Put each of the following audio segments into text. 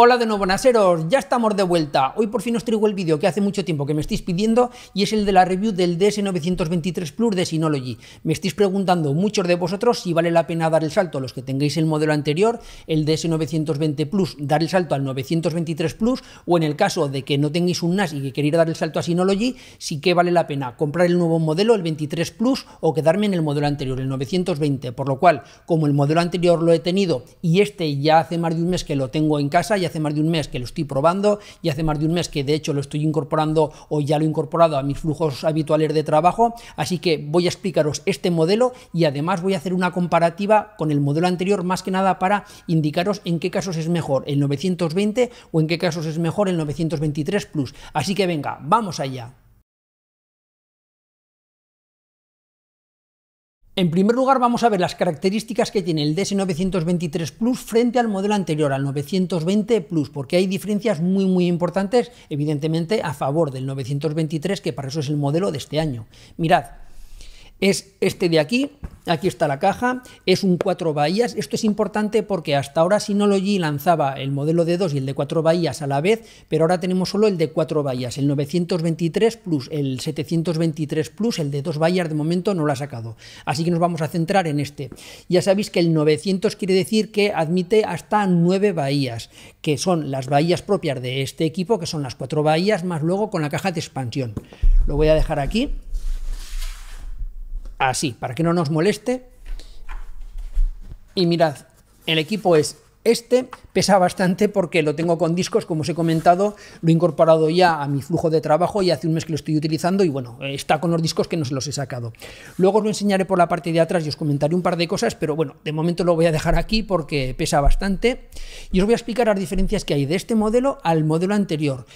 Hola de nuevo, Naseros, ya estamos de vuelta. Hoy por fin os traigo el vídeo que hace mucho tiempo que me estáis pidiendo y es el de la review del DS923 Plus de Synology. Me estáis preguntando muchos de vosotros si vale la pena dar el salto a los que tengáis el modelo anterior, el DS920 Plus, dar el salto al 923 Plus o en el caso de que no tengáis un NAS y que queréis dar el salto a Synology, si que vale la pena comprar el nuevo modelo, el 23 Plus o quedarme en el modelo anterior, el 920. Por lo cual, como el modelo anterior lo he tenido y este ya hace más de un mes que lo tengo en casa, ya hace más de un mes que lo estoy probando y hace más de un mes que de hecho lo estoy incorporando o ya lo he incorporado a mis flujos habituales de trabajo. Así que voy a explicaros este modelo y además voy a hacer una comparativa con el modelo anterior más que nada para indicaros en qué casos es mejor el 920 o en qué casos es mejor el 923 Plus. Así que venga, vamos allá. En primer lugar, vamos a ver las características que tiene el DS923 Plus frente al modelo anterior, al 920 Plus, porque hay diferencias muy, muy importantes, evidentemente, a favor del 923, que para eso es el modelo de este año. Mirad, es este de aquí. Aquí está la caja, es un 4 bahías. Esto es importante porque hasta ahora Synology lanzaba el modelo de 2 y el de 4 bahías a la vez, pero ahora tenemos solo el de 4 bahías, el 923 Plus, el 723 Plus, el de 2 bahías de momento no lo ha sacado. Así que nos vamos a centrar en este. Ya sabéis que el 900 quiere decir que admite hasta 9 bahías, que son las bahías propias de este equipo, que son las 4 bahías, más luego con la caja de expansión. Lo voy a dejar aquí así, para que no nos moleste. Y mirad, el equipo es este, pesa bastante porque lo tengo con discos, como os he comentado, lo he incorporado ya a mi flujo de trabajo y hace un mes que lo estoy utilizando y bueno, está con los discos que no se los he sacado. Luego os lo enseñaré por la parte de atrás y os comentaré un par de cosas, pero bueno, de momento lo voy a dejar aquí porque pesa bastante y os voy a explicar las diferencias que hay de este modelo al modelo anterior.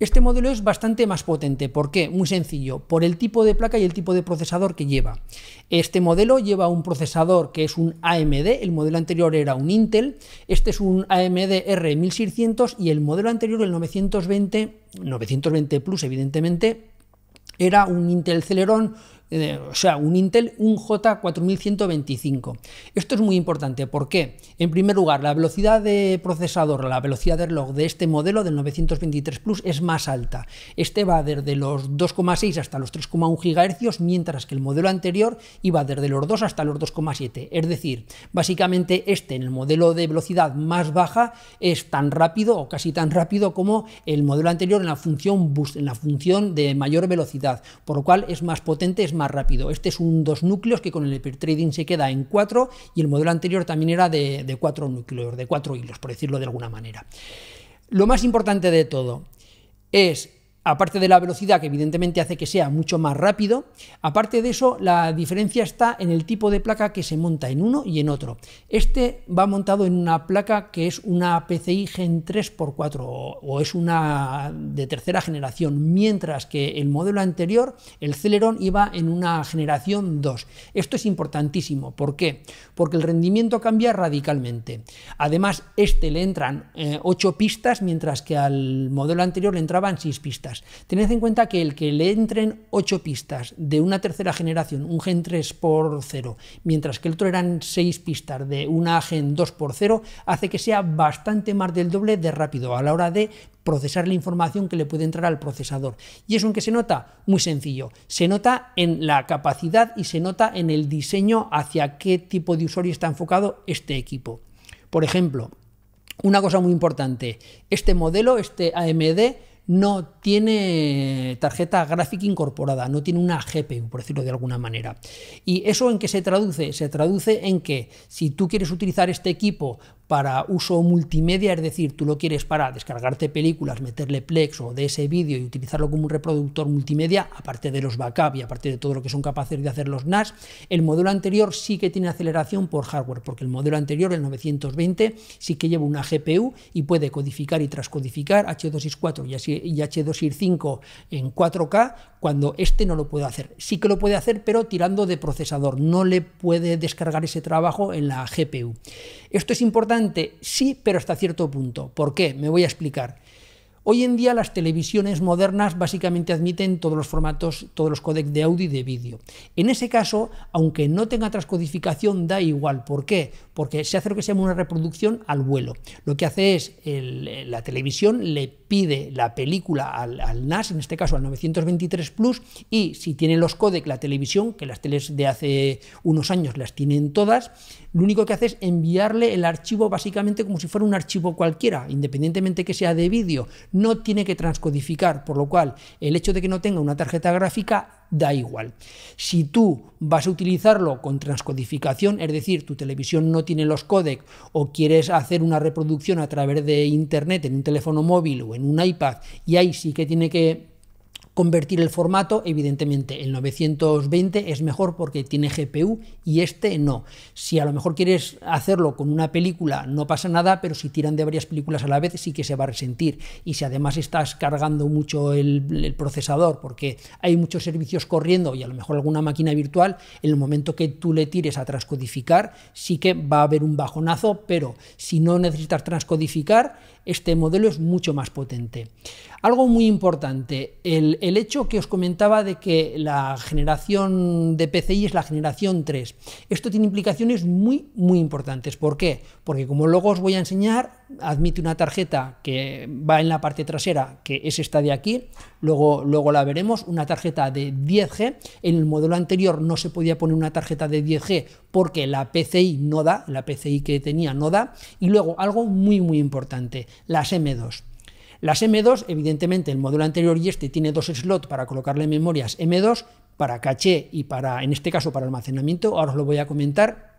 Este modelo es bastante más potente. ¿Por qué? Muy sencillo, por el tipo de placa y el tipo de procesador que lleva. Este modelo lleva un procesador que es un AMD, el modelo anterior era un Intel, este es un AMD R1600 y el modelo anterior, el 920, 920 Plus evidentemente, era un Intel Celeron eh, o sea, un Intel, un J4125. Esto es muy importante, porque En primer lugar, la velocidad de procesador, la velocidad de reloj de este modelo del 923 Plus es más alta. Este va desde los 2,6 hasta los 3,1 GHz, mientras que el modelo anterior iba desde los 2 hasta los 2,7. Es decir, básicamente este, en el modelo de velocidad más baja, es tan rápido o casi tan rápido como el modelo anterior en la función boost, en la función de mayor velocidad, por lo cual es más potente, es más más rápido. Este es un dos núcleos que con el trading se queda en cuatro y el modelo anterior también era de, de cuatro núcleos, de cuatro hilos, por decirlo de alguna manera. Lo más importante de todo es aparte de la velocidad, que evidentemente hace que sea mucho más rápido, aparte de eso, la diferencia está en el tipo de placa que se monta en uno y en otro. Este va montado en una placa que es una PCI Gen 3x4 o, es una de tercera generación, mientras que el modelo anterior, el Celeron, iba en una generación 2. Esto es importantísimo. ¿Por qué? Porque el rendimiento cambia radicalmente. Además, este le entran 8 eh, pistas, mientras que al modelo anterior le entraban 6 pistas. Tened en cuenta que el que le entren 8 pistas de una tercera generación, un Gen 3 por 0, mientras que el otro eran 6 pistas de una Gen 2 por 0, hace que sea bastante más del doble de rápido a la hora de procesar la información que le puede entrar al procesador. ¿Y eso en qué se nota? Muy sencillo. Se nota en la capacidad y se nota en el diseño hacia qué tipo de usuario está enfocado este equipo. Por ejemplo, una cosa muy importante, este modelo, este AMD, no tiene tarjeta gráfica incorporada, no tiene una GPU, por decirlo de alguna manera. ¿Y eso en qué se traduce? Se traduce en que si tú quieres utilizar este equipo para uso multimedia, es decir, tú lo quieres para descargarte películas, meterle Plex o de ese vídeo y utilizarlo como un reproductor multimedia, aparte de los backup y aparte de todo lo que son capaces de hacer los NAS, el modelo anterior sí que tiene aceleración por hardware, porque el modelo anterior, el 920, sí que lleva una GPU y puede codificar y transcodificar H264 y h 5 en 4K, cuando este no lo puede hacer. Sí que lo puede hacer, pero tirando de procesador, no le puede descargar ese trabajo en la GPU. Esto es importante sí, pero hasta cierto punto. ¿Por qué? Me voy a explicar. Hoy en día las televisiones modernas básicamente admiten todos los formatos, todos los codecs de audio y de vídeo. En ese caso, aunque no tenga transcodificación, da igual. ¿Por qué? Porque se hace lo que se llama una reproducción al vuelo. Lo que hace es, el, la televisión le pide la película al, NAS, en este caso al 923 Plus, y si tiene los codecs la televisión, que las teles de hace unos años las tienen todas, lo único que hace es enviarle el archivo básicamente como si fuera un archivo cualquiera, independientemente que sea de vídeo. No tiene que transcodificar, por lo cual el hecho de que no tenga una tarjeta gráfica da igual. Si tú vas a utilizarlo con transcodificación, es decir, tu televisión no tiene los codecs o quieres hacer una reproducción a través de internet en un teléfono móvil o en un iPad y ahí sí que tiene que convertir el formato, evidentemente el 920 es mejor porque tiene GPU y este no. Si a lo mejor quieres hacerlo con una película no pasa nada, pero si tiran de varias películas a la vez sí que se va a resentir. Y si además estás cargando mucho el, procesador porque hay muchos servicios corriendo y a lo mejor alguna máquina virtual, en el momento que tú le tires a transcodificar sí que va a haber un bajonazo, pero si no necesitas transcodificar, este modelo es mucho más potente. Algo muy importante, el, hecho que os comentaba de que la generación de PCI es la generación 3. Esto tiene implicaciones muy, muy importantes. ¿Por qué? Porque como luego os voy a enseñar, admite una tarjeta que va en la parte trasera, que es esta de aquí, luego, luego la veremos, una tarjeta de 10G. En el modelo anterior no se podía poner una tarjeta de 10G porque la PCI no da, la PCI que tenía no da. Y luego algo muy, muy importante, las M2. Las M2, evidentemente, el modelo anterior y este tiene dos slots para colocarle memorias M2 para caché y para, en este caso, para almacenamiento. Ahora os lo voy a comentar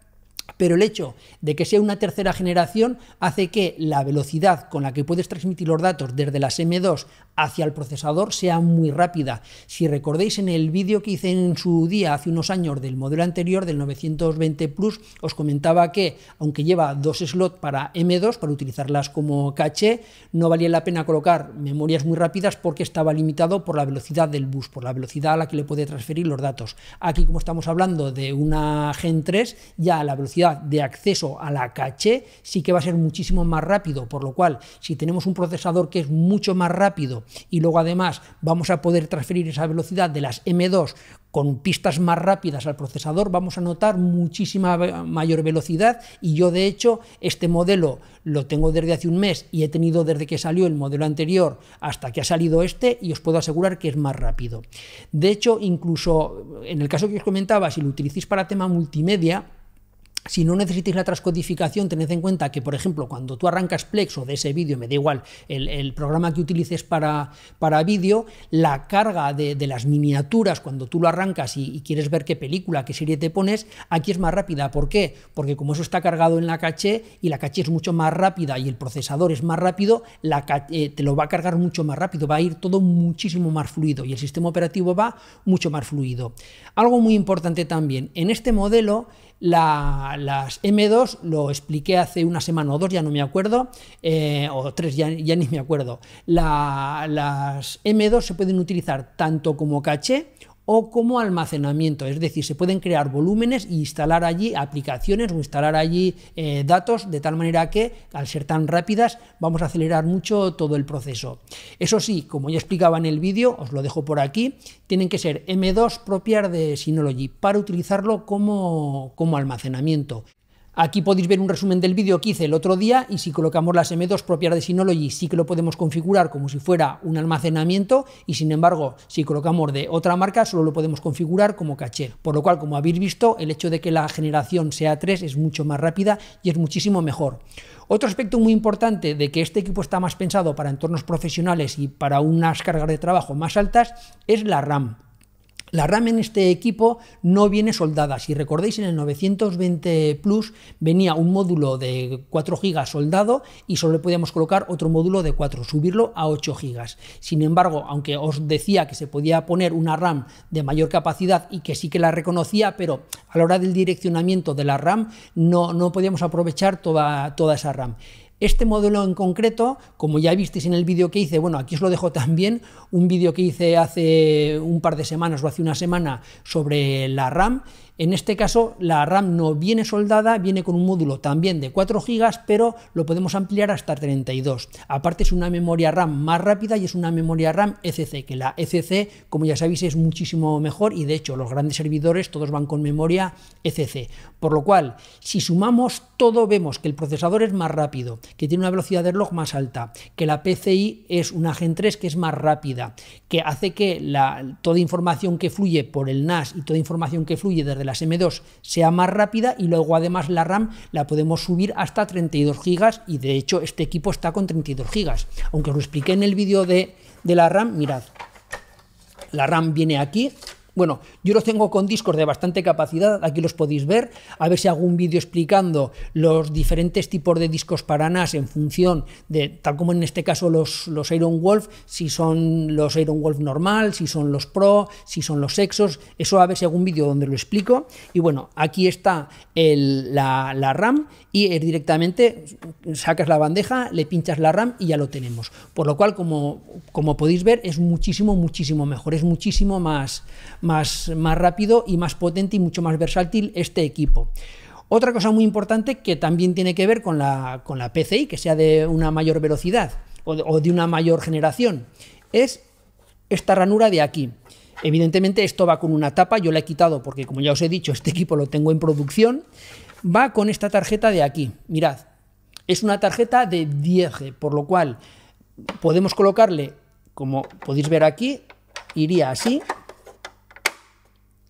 pero el hecho de que sea una tercera generación hace que la velocidad con la que puedes transmitir los datos desde las M2 hacia el procesador sea muy rápida. Si recordéis en el vídeo que hice en su día hace unos años del modelo anterior del 920 Plus, os comentaba que aunque lleva dos slots para M2 para utilizarlas como caché, no valía la pena colocar memorias muy rápidas porque estaba limitado por la velocidad del bus, por la velocidad a la que le puede transferir los datos. Aquí como estamos hablando de una Gen 3, ya la velocidad de acceso a la caché sí que va a ser muchísimo más rápido, por lo cual si tenemos un procesador que es mucho más rápido y luego además vamos a poder transferir esa velocidad de las M2 con pistas más rápidas al procesador vamos a notar muchísima mayor velocidad y yo de hecho este modelo lo tengo desde hace un mes y he tenido desde que salió el modelo anterior hasta que ha salido este y os puedo asegurar que es más rápido. De hecho, incluso en el caso que os comentaba, si lo utilicéis para tema multimedia, si no necesitáis la transcodificación, tened en cuenta que, por ejemplo, cuando tú arrancas Plex o de ese vídeo, me da igual el, programa que utilices para, para vídeo, la carga de, las miniaturas cuando tú lo arrancas y, quieres ver qué película, qué serie te pones, aquí es más rápida. ¿Por qué? Porque como eso está cargado en la caché y la caché es mucho más rápida y el procesador es más rápido, la eh, te lo va a cargar mucho más rápido, va a ir todo muchísimo más fluido y el sistema operativo va mucho más fluido. Algo muy importante también, en este modelo las M2 lo expliqué hace una semana o dos, ya no me acuerdo, eh, o tres, ya, ni me acuerdo. las M2 se pueden utilizar tanto como caché o como almacenamiento, es decir, se pueden crear volúmenes e instalar allí aplicaciones o instalar allí eh, datos de tal manera que al ser tan rápidas vamos a acelerar mucho todo el proceso. Eso sí, como ya explicaba en el vídeo, os lo dejo por aquí, tienen que ser M2 propias de Synology para utilizarlo como, como almacenamiento. Aquí podéis ver un resumen del vídeo que hice el otro día y si colocamos las M2 propias de Synology sí que lo podemos configurar como si fuera un almacenamiento y sin embargo si colocamos de otra marca solo lo podemos configurar como caché. Por lo cual como habéis visto el hecho de que la generación sea 3 es mucho más rápida y es muchísimo mejor. Otro aspecto muy importante de que este equipo está más pensado para entornos profesionales y para unas cargas de trabajo más altas es la RAM. La RAM en este equipo no viene soldada. Si recordáis, en el 920 Plus venía un módulo de 4 GB soldado y solo podíamos colocar otro módulo de 4, subirlo a 8 GB. Sin embargo, aunque os decía que se podía poner una RAM de mayor capacidad y que sí que la reconocía, pero a la hora del direccionamiento de la RAM no, no podíamos aprovechar toda, toda esa RAM. Este modelo en concreto, como ya visteis en el vídeo que hice, bueno, aquí os lo dejo también, un vídeo que hice hace un par de semanas o hace una semana sobre la RAM, en este caso, la RAM no viene soldada, viene con un módulo también de 4 GB, pero lo podemos ampliar hasta 32. Aparte es una memoria RAM más rápida y es una memoria RAM ECC, que la ECC, como ya sabéis, es muchísimo mejor y de hecho los grandes servidores todos van con memoria ECC. Por lo cual, si sumamos todo, vemos que el procesador es más rápido, que tiene una velocidad de reloj más alta, que la PCI es una Gen 3 que es más rápida, que hace que la, toda información que fluye por el NAS y toda información que fluye desde la sm M2 sea más rápida y luego además la RAM la podemos subir hasta 32 GB y de hecho este equipo está con 32 GB. Aunque os lo expliqué en el vídeo de, de la RAM, mirad, la RAM viene aquí, bueno, yo los tengo con discos de bastante capacidad, aquí los podéis ver. A ver si hago un vídeo explicando los diferentes tipos de discos para NAS en función de, tal como en este caso los, los Iron Wolf, si son los Iron Wolf normal, si son los Pro, si son los Exos. Eso a ver si hago un vídeo donde lo explico. Y bueno, aquí está la, RAM y eh, directamente sacas la bandeja, le pinchas la RAM y ya lo tenemos. Por lo cual, como, como podéis ver, es muchísimo, muchísimo mejor, es muchísimo más más, rápido y más potente y mucho más versátil este equipo. Otra cosa muy importante que también tiene que ver con la, con la PCI, que sea de una mayor velocidad o de, una mayor generación, es esta ranura de aquí. Evidentemente esto va con una tapa, yo la he quitado porque como ya os he dicho, este equipo lo tengo en producción. Va con esta tarjeta de aquí, mirad, es una tarjeta de 10 por lo cual podemos colocarle, como podéis ver aquí, iría así,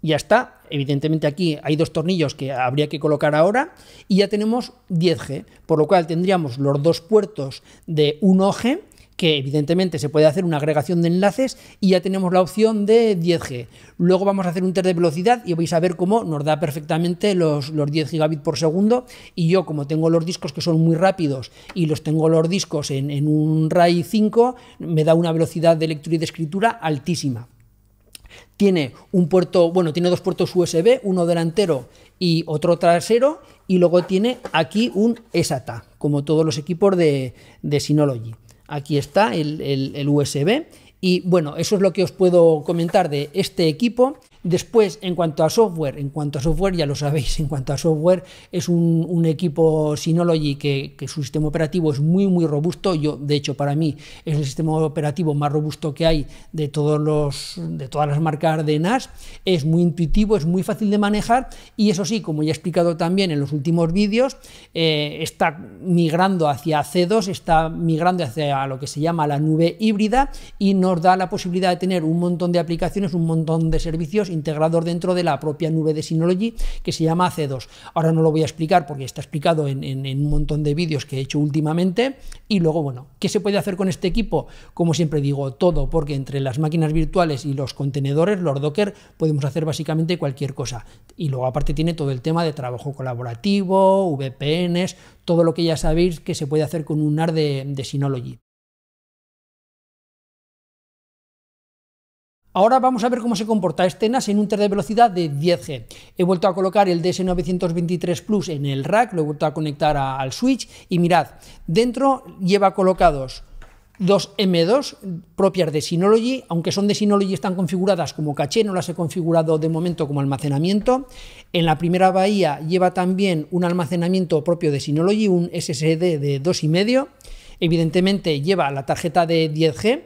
ya está. Evidentemente aquí hay dos tornillos que habría que colocar ahora y ya tenemos 10G, por lo cual tendríamos los dos puertos de 1G que evidentemente se puede hacer una agregación de enlaces y ya tenemos la opción de 10G. Luego vamos a hacer un test de velocidad y vais a ver cómo nos da perfectamente los, 10 gigabits por segundo y yo como tengo los discos que son muy rápidos y los tengo los discos en, en un RAI 5, me da una velocidad de lectura y de escritura altísima. Tiene un puerto, bueno, tiene dos puertos USB, uno delantero y otro trasero, y luego tiene aquí un e SATA, como todos los equipos de, de Synology. Aquí está el, el USB. Y bueno, eso es lo que os puedo comentar de este equipo. Después, en cuanto a software, en cuanto a software, ya lo sabéis, en cuanto a software, es un, equipo Synology que, que, su sistema operativo es muy, muy robusto. Yo, de hecho, para mí es el sistema operativo más robusto que hay de, todos los, de todas las marcas de NAS. Es muy intuitivo, es muy fácil de manejar y eso sí, como ya he explicado también en los últimos vídeos, eh, está migrando hacia C2, está migrando hacia lo que se llama la nube híbrida y nos da la posibilidad de tener un montón de aplicaciones, un montón de servicios integrador dentro de la propia nube de Synology que se llama c 2 Ahora no lo voy a explicar porque está explicado en, un montón de vídeos que he hecho últimamente. Y luego, bueno, ¿qué se puede hacer con este equipo? Como siempre digo, todo, porque entre las máquinas virtuales y los contenedores, los Docker, podemos hacer básicamente cualquier cosa. Y luego aparte tiene todo el tema de trabajo colaborativo, VPNs, todo lo que ya sabéis que se puede hacer con un AR de, de Synology. Ahora vamos a ver cómo se comporta este NAS en un test de velocidad de 10G. He vuelto a colocar el DS923 Plus en el rack, lo he vuelto a conectar al switch y mirad, dentro lleva colocados dos M2 propias de Synology, aunque son de Synology están configuradas como caché, no las he configurado de momento como almacenamiento. En la primera bahía lleva también un almacenamiento propio de Synology, un SSD de 2,5. Evidentemente lleva la tarjeta de 10G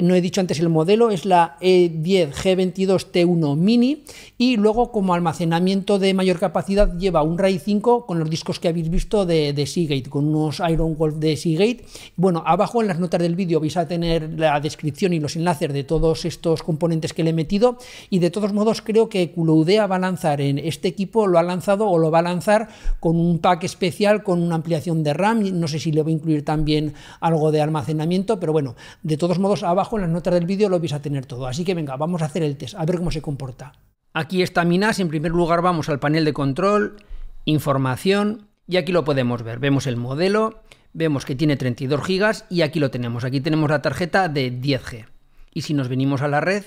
no he dicho antes el modelo, es la E10 G22 T1 Mini y luego como almacenamiento de mayor capacidad lleva un RAID 5 con los discos que habéis visto de, Seagate, con unos Iron Wolf de Seagate. Bueno, abajo en las notas del vídeo vais a tener la descripción y los enlaces de todos estos componentes que le he metido y de todos modos creo que Culoudea va a lanzar en este equipo, lo ha lanzado o lo va a lanzar con un pack especial con una ampliación de RAM, no sé si le va a incluir también algo de almacenamiento, pero bueno, de todos modos abajo en las notas del vídeo lo vais a tener todo. Así que venga, vamos a hacer el test, a ver cómo se comporta. Aquí está minas en primer lugar vamos al panel de control, información, y aquí lo podemos ver. Vemos el modelo, vemos que tiene 32 gigas y aquí lo tenemos. Aquí tenemos la tarjeta de 10G. Y si nos venimos a la red,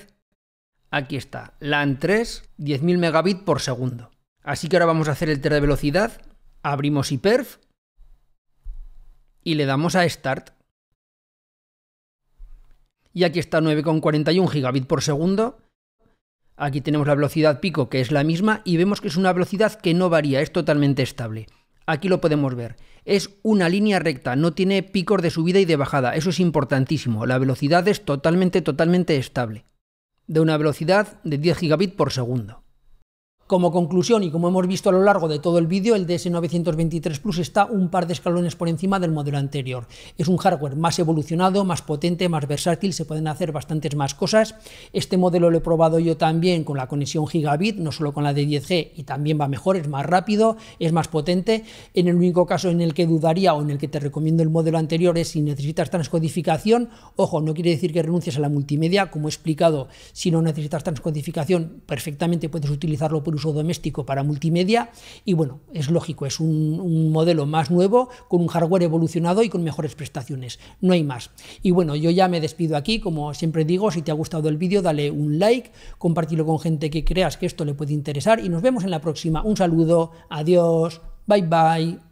aquí está, LAN 3, 10.000 megabits por segundo. Así que ahora vamos a hacer el test de velocidad, abrimos IPERF y le damos a Start. Y aquí está 9,41 gigabit por segundo. Aquí tenemos la velocidad pico, que es la misma, y vemos que es una velocidad que no varía, es totalmente estable. Aquí lo podemos ver. Es una línea recta, no tiene picos de subida y de bajada. Eso es importantísimo. La velocidad es totalmente, totalmente estable. De una velocidad de 10 gigabit por segundo. Como conclusión y como hemos visto a lo largo de todo el vídeo, el DS923 Plus está un par de escalones por encima del modelo anterior. Es un hardware más evolucionado, más potente, más versátil, se pueden hacer bastantes más cosas. Este modelo lo he probado yo también con la conexión gigabit, no solo con la de 10G, y también va mejor, es más rápido, es más potente. En el único caso en el que dudaría o en el que te recomiendo el modelo anterior es si necesitas transcodificación. Ojo, no quiere decir que renuncies a la multimedia, como he explicado, si no necesitas transcodificación, perfectamente puedes utilizarlo por uso doméstico para multimedia y bueno, es lógico, es un, modelo más nuevo, con un hardware evolucionado y con mejores prestaciones, no hay más. Y bueno, yo ya me despido aquí, como siempre digo, si te ha gustado el vídeo dale un like, compartirlo con gente que creas que esto le puede interesar y nos vemos en la próxima. Un saludo, adiós, bye bye.